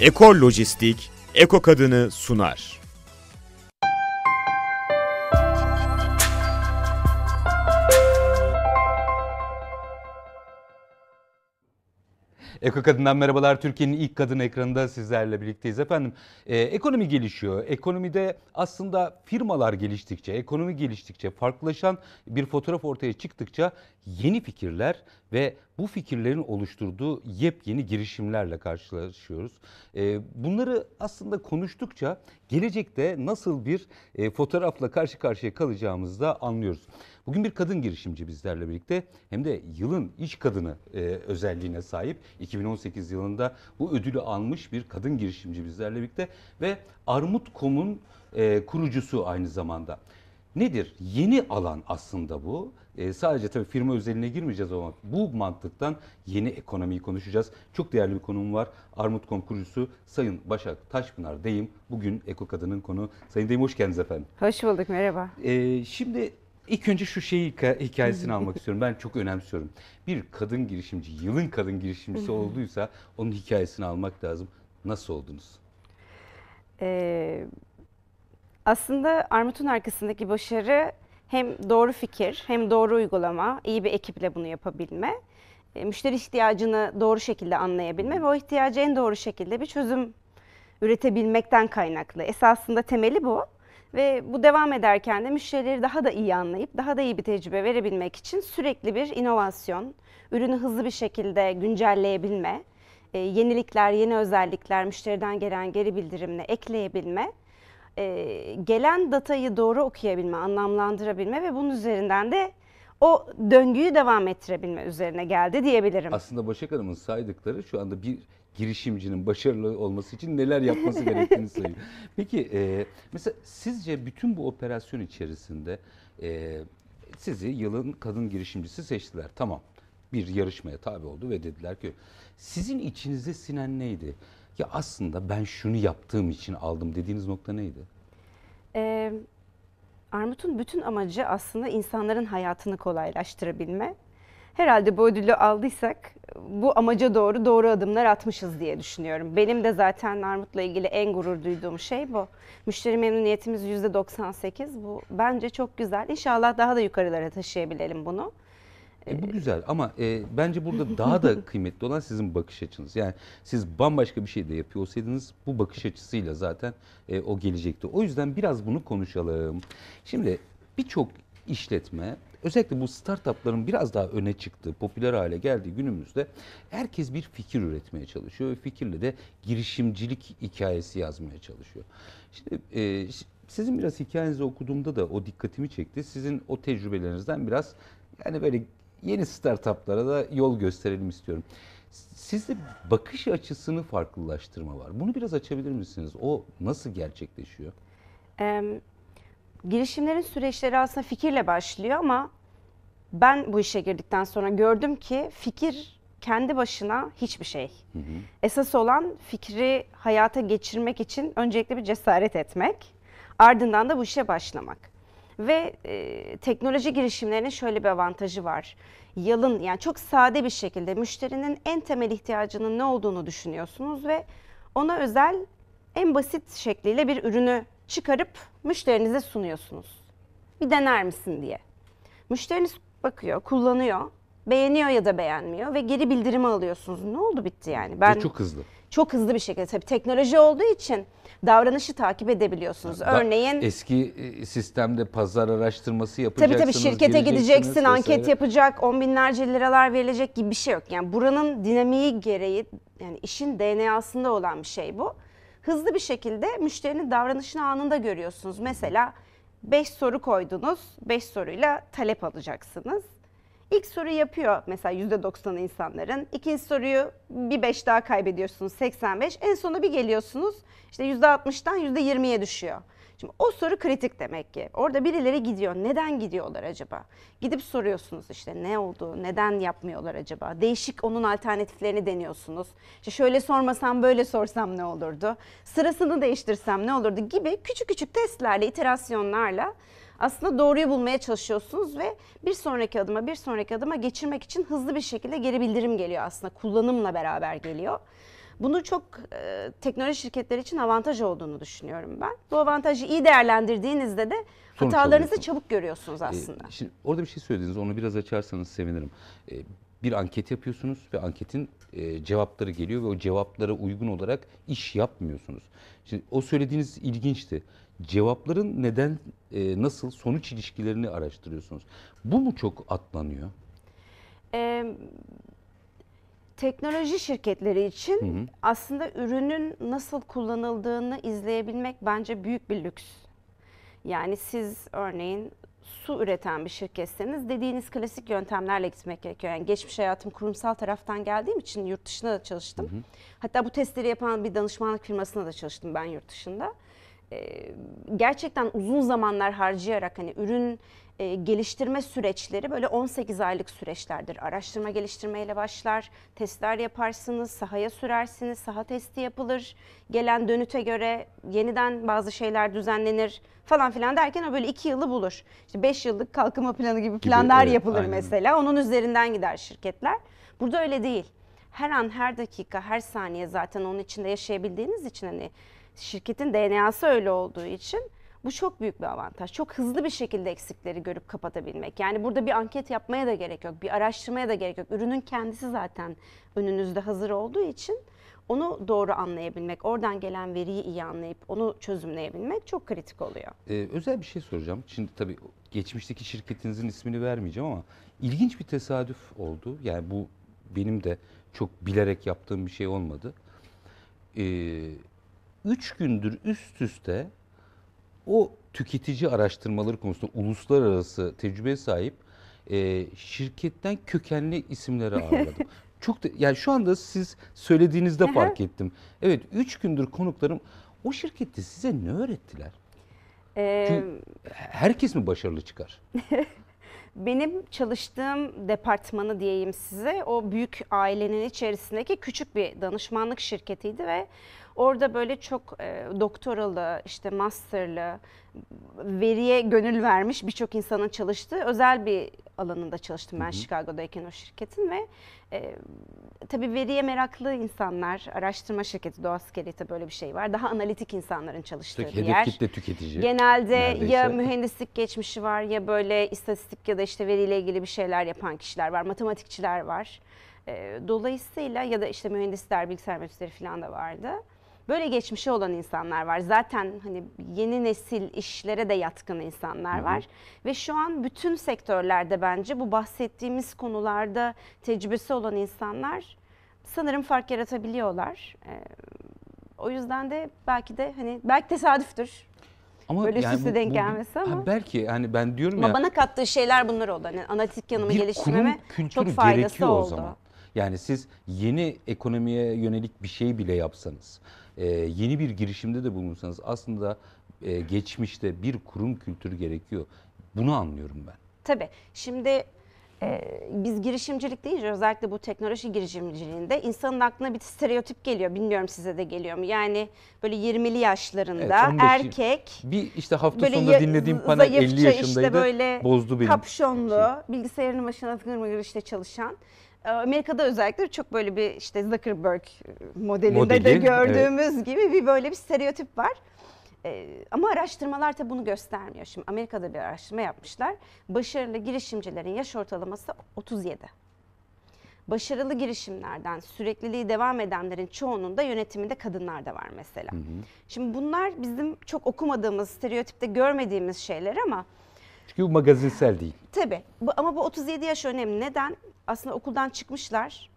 Eko Lojistik, Eko Kadını sunar. Eko Kadın'dan merhabalar. Türkiye'nin ilk kadın ekranında sizlerle birlikteyiz efendim. E, ee, ekonomi gelişiyor. Ekonomide aslında firmalar geliştikçe, ekonomi geliştikçe, farklılaşan bir fotoğraf ortaya çıktıkça yeni fikirler ve bu fikirlerin oluşturduğu yepyeni girişimlerle karşılaşıyoruz. Ee, bunları aslında konuştukça gelecekte nasıl bir e, fotoğrafla karşı karşıya kalacağımızı da anlıyoruz. Bugün bir kadın girişimci bizlerle birlikte hem de yılın iş kadını e, özelliğine sahip 2018 yılında bu ödülü almış bir kadın girişimci bizlerle birlikte ve Armut.com'un e, kurucusu aynı zamanda nedir? Yeni alan aslında bu. E, sadece tabii firma özeline girmeyeceğiz ama bu mantıktan yeni ekonomiyi konuşacağız. Çok değerli bir konuğum var. Armut.com kurucusu Sayın Başak Taşpınar Deyim. Bugün Eko Kadın'ın konu. Sayın Deyim hoş geldiniz efendim. Hoş bulduk merhaba. E, şimdi ilk önce şu şeyi hikayesini almak istiyorum. Ben çok önemsiyorum. Bir kadın girişimci, yılın kadın girişimcisi olduysa onun hikayesini almak lazım. Nasıl oldunuz? Ee, aslında Armut'un arkasındaki başarı hem doğru fikir hem doğru uygulama, iyi bir ekiple bunu yapabilme, e, müşteri ihtiyacını doğru şekilde anlayabilme ve o ihtiyacı en doğru şekilde bir çözüm üretebilmekten kaynaklı. Esasında temeli bu ve bu devam ederken de müşterileri daha da iyi anlayıp daha da iyi bir tecrübe verebilmek için sürekli bir inovasyon, ürünü hızlı bir şekilde güncelleyebilme, e, yenilikler, yeni özellikler, müşteriden gelen geri bildirimle ekleyebilme e, gelen datayı doğru okuyabilme, anlamlandırabilme ve bunun üzerinden de o döngüyü devam ettirebilme üzerine geldi diyebilirim. Aslında Başak Hanım'ın saydıkları şu anda bir girişimcinin başarılı olması için neler yapması gerektiğini sayıyor. Peki e, mesela sizce bütün bu operasyon içerisinde e, sizi yılın kadın girişimcisi seçtiler. Tamam bir yarışmaya tabi oldu ve dediler ki sizin içinizde sinen neydi? Ya aslında ben şunu yaptığım için aldım dediğiniz nokta neydi? Ee, Armut'un bütün amacı aslında insanların hayatını kolaylaştırabilme. Herhalde bu ödülü aldıysak bu amaca doğru doğru adımlar atmışız diye düşünüyorum. Benim de zaten Armut'la ilgili en gurur duyduğum şey bu. Müşteri memnuniyetimiz %98. Bu bence çok güzel. İnşallah daha da yukarılara taşıyabilelim bunu. E bu e, güzel ama e, bence burada daha da kıymetli olan sizin bakış açınız. Yani siz bambaşka bir şey de yapıyor olsaydınız bu bakış açısıyla zaten e, o gelecekti. O yüzden biraz bunu konuşalım. Şimdi birçok işletme özellikle bu startupların biraz daha öne çıktığı, popüler hale geldiği günümüzde herkes bir fikir üretmeye çalışıyor ve fikirle de girişimcilik hikayesi yazmaya çalışıyor. Şimdi e, sizin biraz hikayenizi okuduğumda da o dikkatimi çekti. Sizin o tecrübelerinizden biraz yani böyle yeni startuplara da yol gösterelim istiyorum. Sizde bakış açısını farklılaştırma var. Bunu biraz açabilir misiniz? O nasıl gerçekleşiyor? Ee, girişimlerin süreçleri aslında fikirle başlıyor ama ben bu işe girdikten sonra gördüm ki fikir kendi başına hiçbir şey. Hı hı. Esas olan fikri hayata geçirmek için öncelikle bir cesaret etmek, ardından da bu işe başlamak. Ve e, teknoloji girişimlerinin şöyle bir avantajı var. Yalın yani çok sade bir şekilde müşterinin en temel ihtiyacının ne olduğunu düşünüyorsunuz ve ona özel en basit şekliyle bir ürünü çıkarıp müşterinize sunuyorsunuz. Bir dener misin diye. Müşteriniz bakıyor, kullanıyor, beğeniyor ya da beğenmiyor ve geri bildirimi alıyorsunuz. Ne oldu bitti yani? Ben ve çok hızlı çok hızlı bir şekilde tabii teknoloji olduğu için davranışı takip edebiliyorsunuz. Da, Örneğin eski e, sistemde pazar araştırması yapacaksınız. Tabii tabii şirkete gideceksin, anket vesaire. yapacak, on binlerce liralar verilecek gibi bir şey yok. Yani buranın dinamiği gereği yani işin DNA'sında olan bir şey bu. Hızlı bir şekilde müşterinin davranışını anında görüyorsunuz. Mesela 5 soru koydunuz. 5 soruyla talep alacaksınız. İlk soru yapıyor mesela %90 insanların. İkinci soruyu bir 5 daha kaybediyorsunuz 85. En sona bir geliyorsunuz işte %60'dan %20'ye düşüyor. Şimdi o soru kritik demek ki. Orada birileri gidiyor. Neden gidiyorlar acaba? Gidip soruyorsunuz işte ne oldu, neden yapmıyorlar acaba? Değişik onun alternatiflerini deniyorsunuz. İşte şöyle sormasam böyle sorsam ne olurdu? Sırasını değiştirsem ne olurdu gibi küçük küçük testlerle, iterasyonlarla aslında doğruyu bulmaya çalışıyorsunuz ve bir sonraki adıma bir sonraki adıma geçirmek için hızlı bir şekilde geri bildirim geliyor aslında kullanımla beraber geliyor. Bunu çok e, teknoloji şirketleri için avantaj olduğunu düşünüyorum ben. Bu avantajı iyi değerlendirdiğinizde de Sonuç hatalarınızı oluyorsun. çabuk görüyorsunuz e, aslında. Ee, şimdi orada bir şey söylediniz onu biraz açarsanız sevinirim. Ee, bir anket yapıyorsunuz ve anketin e, cevapları geliyor ve o cevaplara uygun olarak iş yapmıyorsunuz. Şimdi o söylediğiniz ilginçti cevapların neden, e, nasıl, sonuç ilişkilerini araştırıyorsunuz. Bu mu çok atlanıyor? Ee, teknoloji şirketleri için hı hı. aslında ürünün nasıl kullanıldığını izleyebilmek bence büyük bir lüks. Yani siz örneğin su üreten bir şirketseniz dediğiniz klasik yöntemlerle gitmek gerekiyor. Yani geçmiş hayatım kurumsal taraftan geldiğim için yurt dışında da çalıştım. Hı hı. Hatta bu testleri yapan bir danışmanlık firmasına da çalıştım ben yurt dışında gerçekten uzun zamanlar harcayarak hani ürün e, geliştirme süreçleri böyle 18 aylık süreçlerdir. Araştırma geliştirmeyle başlar, testler yaparsınız, sahaya sürersiniz, saha testi yapılır. Gelen dönüte göre yeniden bazı şeyler düzenlenir falan filan derken o böyle 2 yılı bulur. İşte 5 yıllık kalkınma planı gibi planlar gibi, evet, yapılır aynen. mesela. Onun üzerinden gider şirketler. Burada öyle değil her an her dakika her saniye zaten onun içinde yaşayabildiğiniz için hani Şirketin DNA'sı öyle olduğu için bu çok büyük bir avantaj. Çok hızlı bir şekilde eksikleri görüp kapatabilmek. Yani burada bir anket yapmaya da gerek yok, bir araştırmaya da gerek yok. Ürünün kendisi zaten önünüzde hazır olduğu için onu doğru anlayabilmek, oradan gelen veriyi iyi anlayıp onu çözümleyebilmek çok kritik oluyor. Ee, özel bir şey soracağım. Şimdi tabii geçmişteki şirketinizin ismini vermeyeceğim ama ilginç bir tesadüf oldu. Yani bu benim de çok bilerek yaptığım bir şey olmadı. Ee, 3 gündür üst üste o tüketici araştırmaları konusunda uluslararası tecrübeye sahip e, şirketten kökenli isimleri ağırladım. Çok da, yani şu anda siz söylediğinizde fark ettim. Evet 3 gündür konuklarım o şirkette size ne öğrettiler? Ee, Çünkü herkes mi başarılı çıkar? benim çalıştığım departmanı diyeyim size o büyük ailenin içerisindeki küçük bir danışmanlık şirketiydi ve Orada böyle çok e, doktoralı, işte masterlı, veriye gönül vermiş birçok insanın çalıştığı özel bir alanında çalıştım ben hı hı. Chicago'dayken o şirketin ve e, tabii veriye meraklı insanlar, araştırma şirketi, Doğa Skeleti böyle bir şey var. Daha analitik insanların çalıştığı Tek, bir hedef yer. Hedef kitle tüketici. Genelde neredeyse. ya mühendislik geçmişi var ya böyle istatistik ya da işte veriyle ilgili bir şeyler yapan kişiler var, matematikçiler var. E, dolayısıyla ya da işte mühendisler, bilgisayar mühendisleri falan da vardı. Böyle geçmişi olan insanlar var. Zaten hani yeni nesil işlere de yatkın insanlar var. Hı hı. Ve şu an bütün sektörlerde bence bu bahsettiğimiz konularda tecrübesi olan insanlar sanırım fark yaratabiliyorlar. Ee, o yüzden de belki de hani belki tesadüftür. Ama Böyle yani süsle denk bu, gelmesi ama. Ha belki hani ben diyorum ama ya. Bana kattığı şeyler bunlar oldu. Hani analitik yanımı geliştirmeme çok faydası oldu. O zaman. Yani siz yeni ekonomiye yönelik bir şey bile yapsanız e, yeni bir girişimde de bulunsanız aslında e, geçmişte bir kurum kültürü gerekiyor. Bunu anlıyorum ben. Tabii. Şimdi e, biz girişimcilik deyince özellikle bu teknoloji girişimciliğinde insanın aklına bir stereotip geliyor. Bilmiyorum size de geliyor mu? Yani böyle 20'li yaşlarında Evet, erkek Bir işte hafta böyle sonunda dinlediğim panel 50 yaşındaydı. işte böyle bozdu benim. kapşonlu, bilgisayarının başına gırmır gır işte çalışan. Ee, Amerika'da özellikle çok böyle bir işte Zuckerberg modelinde Modeli, de gördüğümüz evet. gibi bir böyle bir stereotip var. Ee, ama araştırmalar da bunu göstermiyor. Şimdi Amerika'da bir araştırma yapmışlar. Başarılı girişimcilerin yaş ortalaması 37. Başarılı girişimlerden sürekliliği devam edenlerin çoğunun da yönetiminde kadınlar da var mesela. Hı hı. Şimdi bunlar bizim çok okumadığımız, stereotipte görmediğimiz şeyler ama çünkü bu magazinsel değil. Tabii ama bu 37 yaş önemli. Neden? aslında okuldan çıkmışlar.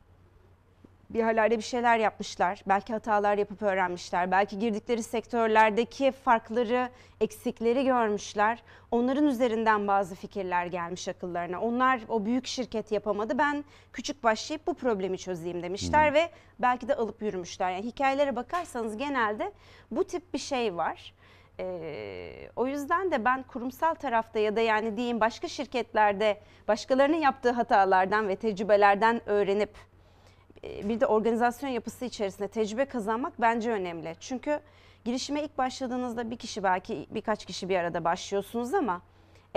Bir halerde bir şeyler yapmışlar. Belki hatalar yapıp öğrenmişler. Belki girdikleri sektörlerdeki farkları, eksikleri görmüşler. Onların üzerinden bazı fikirler gelmiş akıllarına. Onlar o büyük şirket yapamadı. Ben küçük başlayıp bu problemi çözeyim demişler hmm. ve belki de alıp yürümüşler. Yani hikayelere bakarsanız genelde bu tip bir şey var. E, o yüzden de ben kurumsal tarafta ya da yani diyeyim başka şirketlerde başkalarının yaptığı hatalardan ve tecrübelerden öğrenip bir de organizasyon yapısı içerisinde tecrübe kazanmak bence önemli. Çünkü girişime ilk başladığınızda bir kişi belki birkaç kişi bir arada başlıyorsunuz ama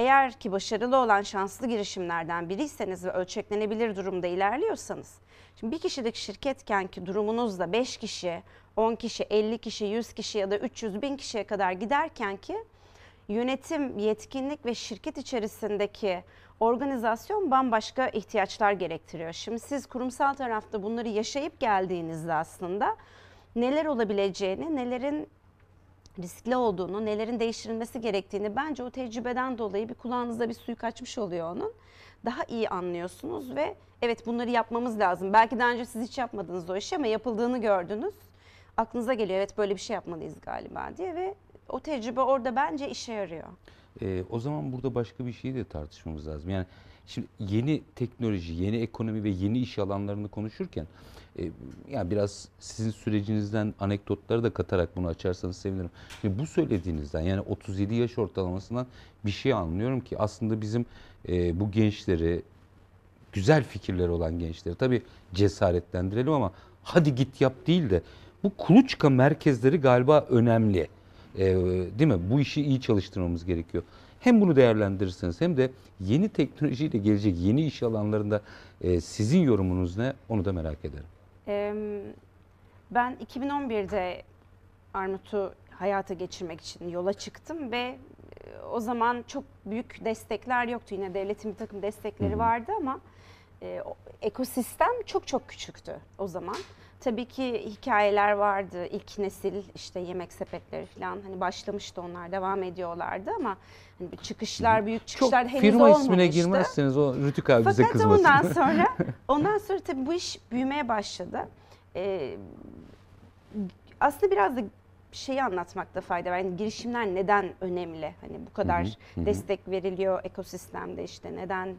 eğer ki başarılı olan şanslı girişimlerden biriyseniz ve ölçeklenebilir durumda ilerliyorsanız, şimdi bir kişilik şirketken ki durumunuzda 5 kişi, 10 kişi, 50 kişi, 100 kişi ya da 300 bin kişiye kadar giderken ki yönetim, yetkinlik ve şirket içerisindeki organizasyon bambaşka ihtiyaçlar gerektiriyor. Şimdi siz kurumsal tarafta bunları yaşayıp geldiğinizde aslında neler olabileceğini, nelerin riskli olduğunu, nelerin değiştirilmesi gerektiğini bence o tecrübeden dolayı bir kulağınızda bir suyu kaçmış oluyor onun. Daha iyi anlıyorsunuz ve evet bunları yapmamız lazım. Belki daha önce siz hiç yapmadınız o işi ama yapıldığını gördünüz. Aklınıza geliyor evet böyle bir şey yapmalıyız galiba diye ve o tecrübe orada bence işe yarıyor. Ee, o zaman burada başka bir şeyi de tartışmamız lazım. Yani Şimdi yeni teknoloji, yeni ekonomi ve yeni iş alanlarını konuşurken e, yani biraz sizin sürecinizden anekdotları da katarak bunu açarsanız sevinirim. Şimdi bu söylediğinizden yani 37 yaş ortalamasından bir şey anlıyorum ki aslında bizim e, bu gençleri güzel fikirleri olan gençleri tabii cesaretlendirelim ama hadi git yap değil de bu kuluçka merkezleri galiba önemli. Ee, değil mi? Bu işi iyi çalıştırmamız gerekiyor. Hem bunu değerlendirirsiniz hem de yeni teknolojiyle gelecek yeni iş alanlarında e, sizin yorumunuz ne onu da merak ederim. ben 2011'de Armut'u hayata geçirmek için yola çıktım ve e, o zaman çok büyük destekler yoktu. Yine devletin bir takım destekleri vardı ama e, ekosistem çok çok küçüktü o zaman. Tabii ki hikayeler vardı. İlk nesil işte yemek sepetleri falan hani başlamıştı onlar devam ediyorlardı ama hani çıkışlar büyük çıkışlar Çok henüz firma olmamıştı. ismine girmezseniz o Rütük abi Fakat bize kızmasın. Fakat ondan sonra ondan sonra tabii bu iş büyümeye başladı. Ee, aslında biraz da şeyi anlatmakta fayda var. Yani girişimler neden önemli? Hani bu kadar hı hı. destek veriliyor ekosistemde işte neden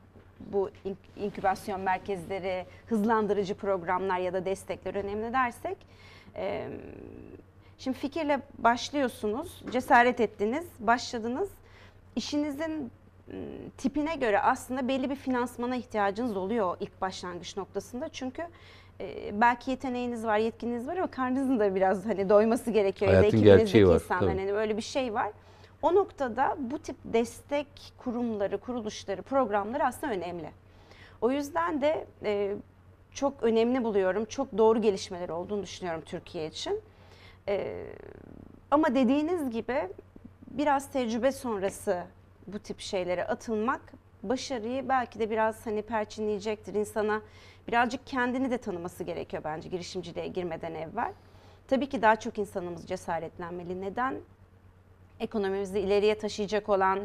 bu inkübasyon merkezleri, hızlandırıcı programlar ya da destekler önemli dersek şimdi fikirle başlıyorsunuz, cesaret ettiniz, başladınız. İşinizin ıı, tipine göre aslında belli bir finansmana ihtiyacınız oluyor ilk başlangıç noktasında. Çünkü belki yeteneğiniz var, yetkiniz var ama karnınızın da biraz hani doyması gerekiyor. Hayatın gerçeği var. Insan, Hani böyle bir şey var. O noktada bu tip destek kurumları, kuruluşları, programları aslında önemli. O yüzden de e, çok önemli buluyorum, çok doğru gelişmeler olduğunu düşünüyorum Türkiye için. E, ama dediğiniz gibi biraz tecrübe sonrası bu tip şeylere atılmak başarıyı belki de biraz hani perçinleyecektir. insana birazcık kendini de tanıması gerekiyor bence girişimciliğe girmeden evvel. Tabii ki daha çok insanımız cesaretlenmeli. Neden? ekonomimizi ileriye taşıyacak olan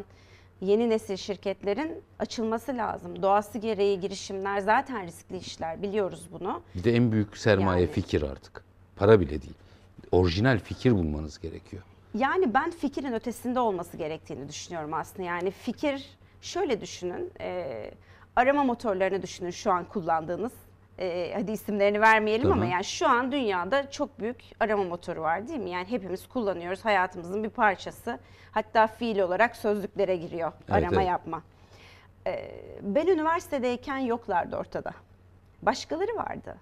yeni nesil şirketlerin açılması lazım. Doğası gereği girişimler zaten riskli işler biliyoruz bunu. Bir de en büyük sermaye yani. fikir artık. Para bile değil. Orijinal fikir bulmanız gerekiyor. Yani ben fikrin ötesinde olması gerektiğini düşünüyorum aslında. Yani fikir şöyle düşünün. E, arama motorlarını düşünün şu an kullandığınız e, hadi isimlerini vermeyelim Tabii. ama yani şu an dünyada çok büyük arama motoru var değil mi? Yani hepimiz kullanıyoruz hayatımızın bir parçası. Hatta fiil olarak sözlüklere giriyor evet, arama evet. yapma. E, ben üniversitedeyken yoklardı ortada. Başkaları vardı.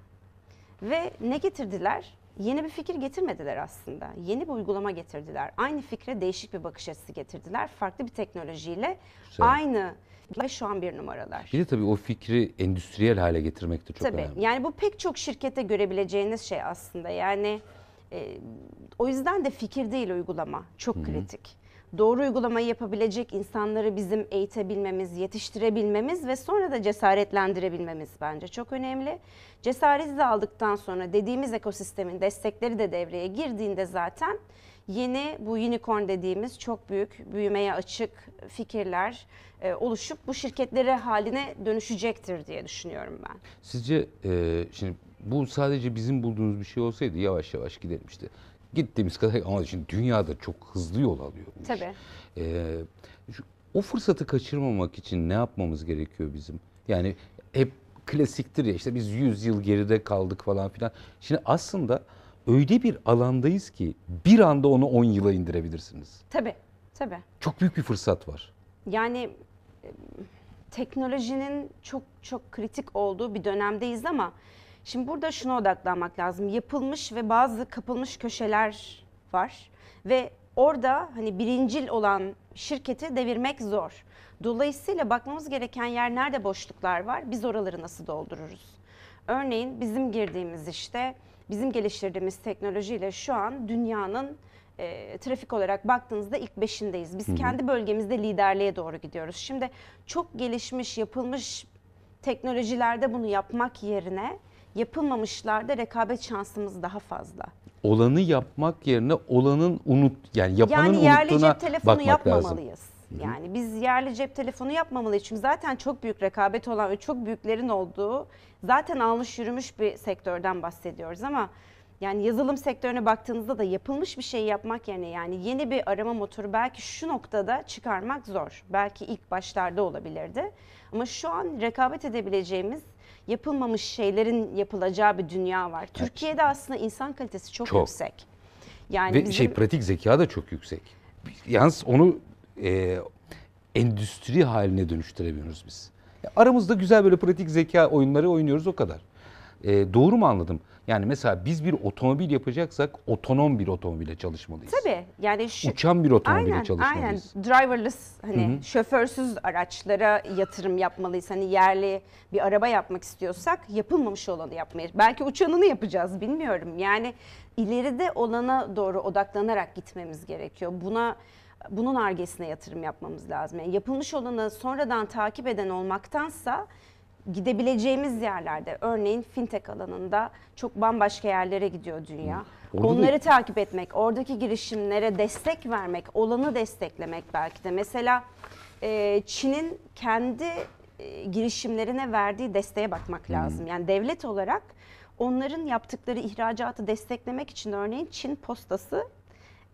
Ve ne getirdiler? Yeni bir fikir getirmediler aslında. Yeni bir uygulama getirdiler. Aynı fikre değişik bir bakış açısı getirdiler. Farklı bir teknolojiyle şey. aynı ve şu an bir numaralar. Bir de tabii o fikri endüstriyel hale getirmek de çok tabii, önemli. yani bu pek çok şirkete görebileceğiniz şey aslında yani e, o yüzden de fikir değil uygulama çok Hı -hı. kritik doğru uygulamayı yapabilecek insanları bizim eğitebilmemiz, yetiştirebilmemiz ve sonra da cesaretlendirebilmemiz bence çok önemli. Cesareti de aldıktan sonra dediğimiz ekosistemin destekleri de devreye girdiğinde zaten yeni bu unicorn dediğimiz çok büyük büyümeye açık fikirler e, oluşup bu şirketlere haline dönüşecektir diye düşünüyorum ben. Sizce e, şimdi bu sadece bizim bulduğumuz bir şey olsaydı yavaş yavaş gidermişti. Gittiğimiz kadar ama şimdi dünyada çok hızlı yol alıyor. Bu Tabii. Iş. E, o fırsatı kaçırmamak için ne yapmamız gerekiyor bizim? Yani hep klasiktir ya işte biz 100 yıl geride kaldık falan filan. Şimdi aslında öyle bir alandayız ki bir anda onu 10 yıla indirebilirsiniz. Tabii, tabii. Çok büyük bir fırsat var. Yani teknolojinin çok çok kritik olduğu bir dönemdeyiz ama şimdi burada şuna odaklanmak lazım. Yapılmış ve bazı kapılmış köşeler var ve orada hani birincil olan şirketi devirmek zor. Dolayısıyla bakmamız gereken yer nerede boşluklar var? Biz oraları nasıl doldururuz? Örneğin bizim girdiğimiz işte bizim geliştirdiğimiz teknolojiyle şu an dünyanın e, trafik olarak baktığınızda ilk beşindeyiz. Biz Hı -hı. kendi bölgemizde liderliğe doğru gidiyoruz. Şimdi çok gelişmiş, yapılmış teknolojilerde bunu yapmak yerine yapılmamışlarda rekabet şansımız daha fazla. Olanı yapmak yerine olanın unut yani yapanın yani unuttuğuna bakmak lazım. Yani yerli cep telefonu yapmamalıyız. Lazım. Yani biz yerli cep telefonu yapmamalıyız. Çünkü zaten çok büyük rekabet olan ve çok büyüklerin olduğu zaten almış yürümüş bir sektörden bahsediyoruz ama yani yazılım sektörüne baktığınızda da yapılmış bir şey yapmak yerine yani yeni bir arama motoru belki şu noktada çıkarmak zor. Belki ilk başlarda olabilirdi. Ama şu an rekabet edebileceğimiz yapılmamış şeylerin yapılacağı bir dünya var. Evet. Türkiye'de aslında insan kalitesi çok, çok. yüksek. Yani Ve bizim... şey pratik zeka da çok yüksek. Yalnız onu e, endüstri haline dönüştüremiyoruz biz. Aramızda güzel böyle pratik zeka oyunları oynuyoruz o kadar. E, doğru mu anladım? Yani mesela biz bir otomobil yapacaksak otonom bir otomobile çalışmalıyız. Tabii. Yani şu, uçan bir otomobile aynen, çalışmalıyız. Aynen. Driverless hani Hı-hı. şoförsüz araçlara yatırım yapmalıyız. Hani yerli bir araba yapmak istiyorsak yapılmamış olanı yapmayız. Belki uçanını yapacağız bilmiyorum. Yani ileride olana doğru odaklanarak gitmemiz gerekiyor. Buna bunun argesine yatırım yapmamız lazım. Yani yapılmış olanı sonradan takip eden olmaktansa gidebileceğimiz yerlerde örneğin fintech alanında çok bambaşka yerlere gidiyor dünya. Orada Onları da... takip etmek, oradaki girişimlere destek vermek, olanı desteklemek belki de. Mesela e, Çin'in kendi e, girişimlerine verdiği desteğe bakmak hmm. lazım. Yani devlet olarak onların yaptıkları ihracatı desteklemek için örneğin Çin postası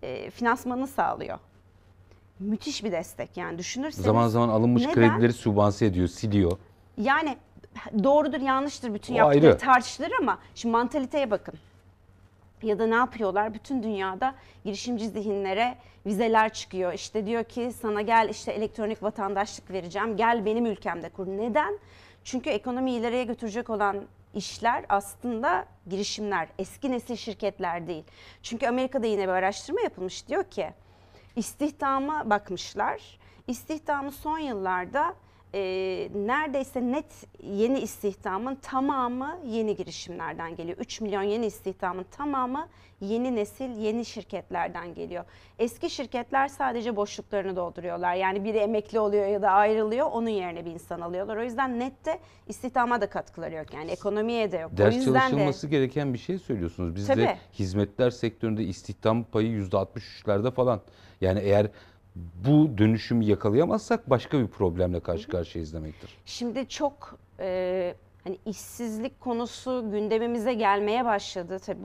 e, finansmanı sağlıyor müthiş bir destek yani düşünürseniz. Zaman zaman alınmış neden? kredileri sübvanse ediyor, siliyor. Yani doğrudur yanlıştır bütün O yaptıkları tartışılır ama şimdi mantaliteye bakın. Ya da ne yapıyorlar? Bütün dünyada girişimci zihinlere vizeler çıkıyor. İşte diyor ki sana gel işte elektronik vatandaşlık vereceğim. Gel benim ülkemde kur. Neden? Çünkü ekonomi ileriye götürecek olan işler aslında girişimler, eski nesil şirketler değil. Çünkü Amerika'da yine bir araştırma yapılmış diyor ki istihdama bakmışlar. İstihdamı son yıllarda e, neredeyse net yeni istihdamın tamamı yeni girişimlerden geliyor. 3 milyon yeni istihdamın tamamı yeni nesil yeni şirketlerden geliyor. Eski şirketler sadece boşluklarını dolduruyorlar. Yani biri emekli oluyor ya da ayrılıyor onun yerine bir insan alıyorlar. O yüzden nette istihdama da katkıları yok. Yani ekonomiye de yok. Ders o yüzden çalışılması de... gereken bir şey söylüyorsunuz. Bizde hizmetler sektöründe istihdam payı %63'lerde falan. Yani eğer bu dönüşümü yakalayamazsak başka bir problemle karşı karşıyayız demektir. Şimdi çok e, hani işsizlik konusu gündemimize gelmeye başladı tabii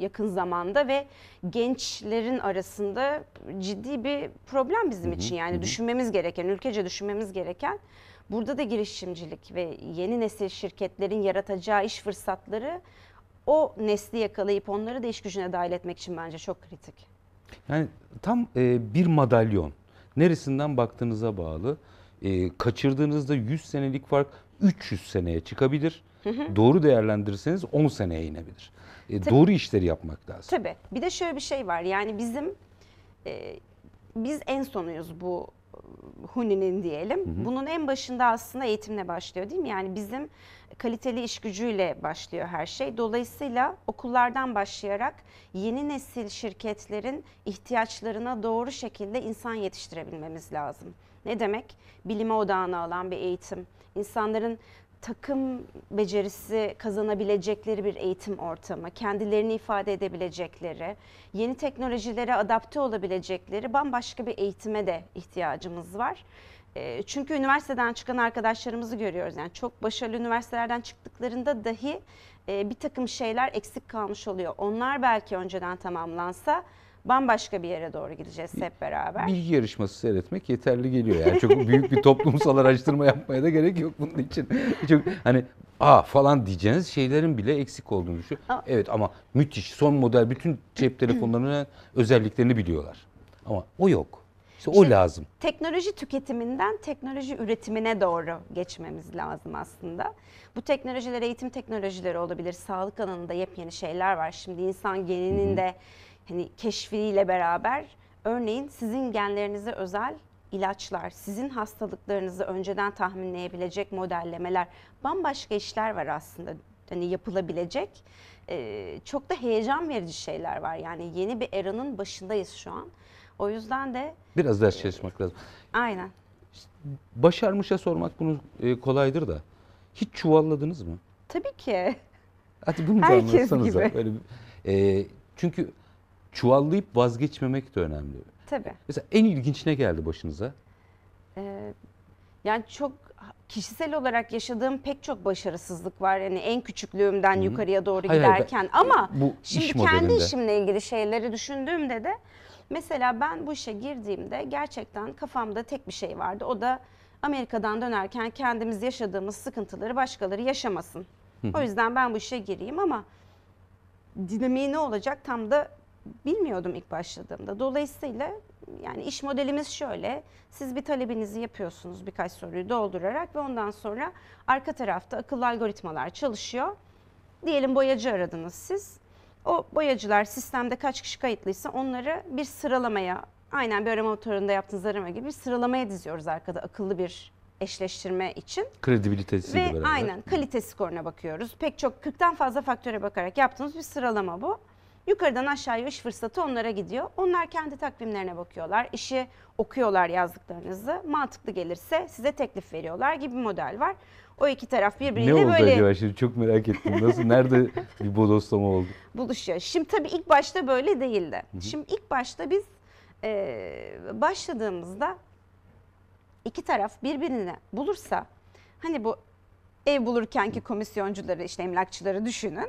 yakın zamanda ve gençlerin arasında ciddi bir problem bizim hı hı, için yani hı. düşünmemiz gereken, ülkece düşünmemiz gereken burada da girişimcilik ve yeni nesil şirketlerin yaratacağı iş fırsatları o nesli yakalayıp onları da iş gücüne dahil etmek için bence çok kritik. Yani tam e, bir madalyon. Neresinden baktığınıza bağlı. E, kaçırdığınızda 100 senelik fark 300 seneye çıkabilir. Doğru değerlendirirseniz 10 seneye inebilir. E, tabii, doğru işleri yapmak lazım. Tabii. Bir de şöyle bir şey var. Yani bizim e, biz en sonuyuz bu Huni'nin diyelim. Hı hı. Bunun en başında aslında eğitimle başlıyor değil mi? Yani bizim kaliteli iş gücüyle başlıyor her şey. Dolayısıyla okullardan başlayarak yeni nesil şirketlerin ihtiyaçlarına doğru şekilde insan yetiştirebilmemiz lazım. Ne demek? Bilime odağını alan bir eğitim, insanların takım becerisi kazanabilecekleri bir eğitim ortamı, kendilerini ifade edebilecekleri, yeni teknolojilere adapte olabilecekleri bambaşka bir eğitime de ihtiyacımız var. Ee, çünkü üniversiteden çıkan arkadaşlarımızı görüyoruz. Yani çok başarılı üniversitelerden çıktıklarında dahi e, bir takım şeyler eksik kalmış oluyor. Onlar belki önceden tamamlansa bambaşka bir yere doğru gideceğiz hep beraber. Bilgi yarışması seyretmek yeterli geliyor. Yani çok büyük bir toplumsal araştırma yapmaya da gerek yok bunun için. Çok hani a falan diyeceğiniz şeylerin bile eksik olduğunu düşün. evet ama müthiş son model bütün cep telefonlarının özelliklerini biliyorlar. Ama o yok. İşte o lazım. Teknoloji tüketiminden teknoloji üretimine doğru geçmemiz lazım aslında. Bu teknolojiler eğitim teknolojileri olabilir. Sağlık alanında yepyeni şeyler var. Şimdi insan geninin de hı hani keşfiyle beraber örneğin sizin genlerinize özel ilaçlar, sizin hastalıklarınızı önceden tahminleyebilecek modellemeler, bambaşka işler var aslında hani yapılabilecek. Ee, çok da heyecan verici şeyler var. Yani yeni bir eranın başındayız şu an. O yüzden de Biraz ders çalışmak lazım. aynen. Başarmışa sormak bunu e, kolaydır da. Hiç çuvalladınız mı? Tabii ki. Hadi bunu da Herkes anlatsanıza. gibi. Böyle bir- E, çünkü çuvallayıp vazgeçmemek de önemli. Tabii. Mesela en ilginç ne geldi başınıza? Ee, yani çok kişisel olarak yaşadığım pek çok başarısızlık var. Yani en küçüklüğümden Hı-hı. yukarıya doğru hayır, giderken hayır, ama bu şimdi iş kendi işimle ilgili şeyleri düşündüğümde de mesela ben bu işe girdiğimde gerçekten kafamda tek bir şey vardı. O da Amerika'dan dönerken kendimiz yaşadığımız sıkıntıları başkaları yaşamasın. Hı-hı. O yüzden ben bu işe gireyim ama dinamiği ne olacak tam da bilmiyordum ilk başladığımda. Dolayısıyla yani iş modelimiz şöyle. Siz bir talebinizi yapıyorsunuz birkaç soruyu doldurarak ve ondan sonra arka tarafta akıllı algoritmalar çalışıyor. Diyelim boyacı aradınız siz. O boyacılar sistemde kaç kişi kayıtlıysa onları bir sıralamaya, aynen bir arama motorunda yaptığınız arama gibi bir sıralamaya diziyoruz arkada akıllı bir eşleştirme için. Kredibilitesiyle Ve beraber. aynen kalite skoruna bakıyoruz. Pek çok 40'tan fazla faktöre bakarak yaptığımız bir sıralama bu. Yukarıdan aşağıya iş fırsatı onlara gidiyor. Onlar kendi takvimlerine bakıyorlar. işi okuyorlar yazdıklarınızı. Mantıklı gelirse size teklif veriyorlar gibi model var. O iki taraf birbiriyle böyle... Ne oldu böyle... acaba şimdi çok merak ettim. Nasıl, nerede bir bodoslama oldu? Buluşuyor. Şimdi tabii ilk başta böyle değildi. Hı hı. Şimdi ilk başta biz e, başladığımızda iki taraf birbirini bulursa hani bu ev bulurkenki komisyoncuları işte emlakçıları düşünün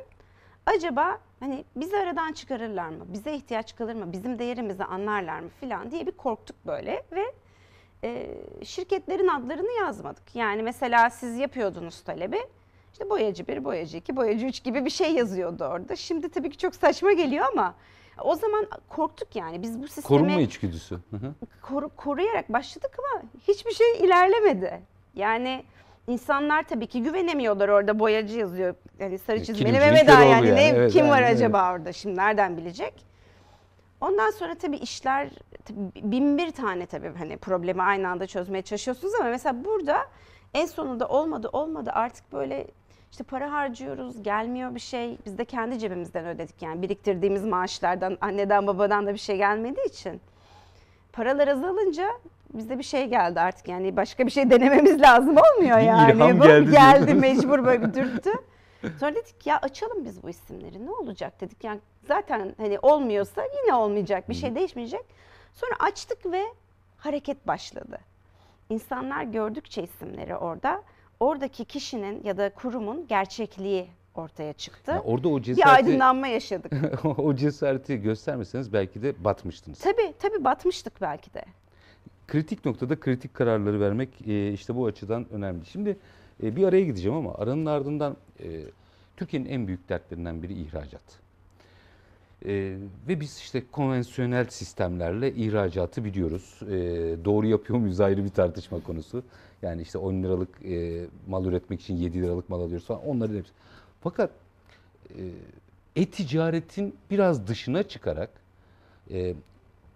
acaba hani bizi aradan çıkarırlar mı? Bize ihtiyaç kalır mı? Bizim değerimizi anlarlar mı filan diye bir korktuk böyle ve e, şirketlerin adlarını yazmadık. Yani mesela siz yapıyordunuz talebi. İşte boyacı bir, boyacı iki, boyacı üç gibi bir şey yazıyordu orada. Şimdi tabii ki çok saçma geliyor ama o zaman korktuk yani. Biz bu sistemi koruma içgüdüsü. Koru, koruyarak başladık ama hiçbir şey ilerlemedi. Yani insanlar tabii ki güvenemiyorlar orada boyacı yazıyor. Yani sarı çizmeli ve veda yani, yani. Ne, evet, kim yani, var evet. acaba orada şimdi nereden bilecek? Ondan sonra tabii işler tabii bin bir tane tabii hani problemi aynı anda çözmeye çalışıyorsunuz ama mesela burada en sonunda olmadı olmadı artık böyle işte para harcıyoruz gelmiyor bir şey biz de kendi cebimizden ödedik yani biriktirdiğimiz maaşlardan anneden babadan da bir şey gelmediği için paralar azalınca Bizde bir şey geldi artık yani başka bir şey denememiz lazım olmuyor yani. İlham Bu geldi, geldi mecbur böyle bir dürttü. Sonra dedik ya açalım biz bu isimleri ne olacak dedik. Yani zaten hani olmuyorsa yine olmayacak bir şey değişmeyecek. Sonra açtık ve hareket başladı. İnsanlar gördükçe isimleri orada oradaki kişinin ya da kurumun gerçekliği ortaya çıktı. Yani orada o cesareti, bir aydınlanma yaşadık. o cesareti göstermeseniz belki de batmıştınız. Tabii tabii batmıştık belki de kritik noktada kritik kararları vermek e, işte bu açıdan önemli. Şimdi e, bir araya gideceğim ama aranın ardından e, Türkiye'nin en büyük dertlerinden biri ihracat. E, ve biz işte konvansiyonel sistemlerle ihracatı biliyoruz. E, doğru yapıyor muyuz ayrı bir tartışma konusu. Yani işte 10 liralık e, mal üretmek için 7 liralık mal alıyoruz falan onların hepsi. Fakat e, e-ticaretin biraz dışına çıkarak e,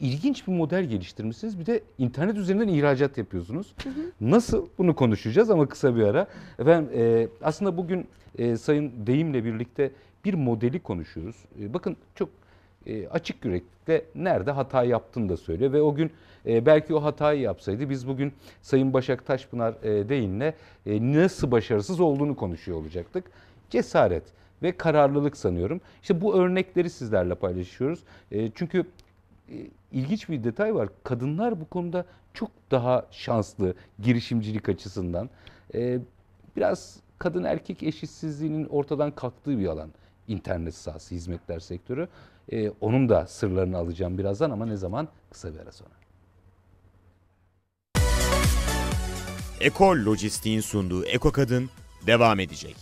ilginç bir model geliştirmişsiniz. Bir de internet üzerinden ihracat yapıyorsunuz. Hı hı. Nasıl? Bunu konuşacağız ama kısa bir ara. Efendim e, aslında bugün e, Sayın Deyim'le birlikte bir modeli konuşuyoruz. E, bakın çok e, açık yüreklikle nerede hata yaptığını da söylüyor. Ve o gün e, belki o hatayı yapsaydı biz bugün Sayın Başak Taşpınar e, Deyin'le e, nasıl başarısız olduğunu konuşuyor olacaktık. Cesaret ve kararlılık sanıyorum. İşte bu örnekleri sizlerle paylaşıyoruz. E, çünkü e, ilginç bir detay var. Kadınlar bu konuda çok daha şanslı girişimcilik açısından. Ee, biraz kadın erkek eşitsizliğinin ortadan kalktığı bir alan internet sahası, hizmetler sektörü. Ee, onun da sırlarını alacağım birazdan ama ne zaman? Kısa bir ara sonra. Ekol Lojistik'in sunduğu Eko Kadın devam edecek.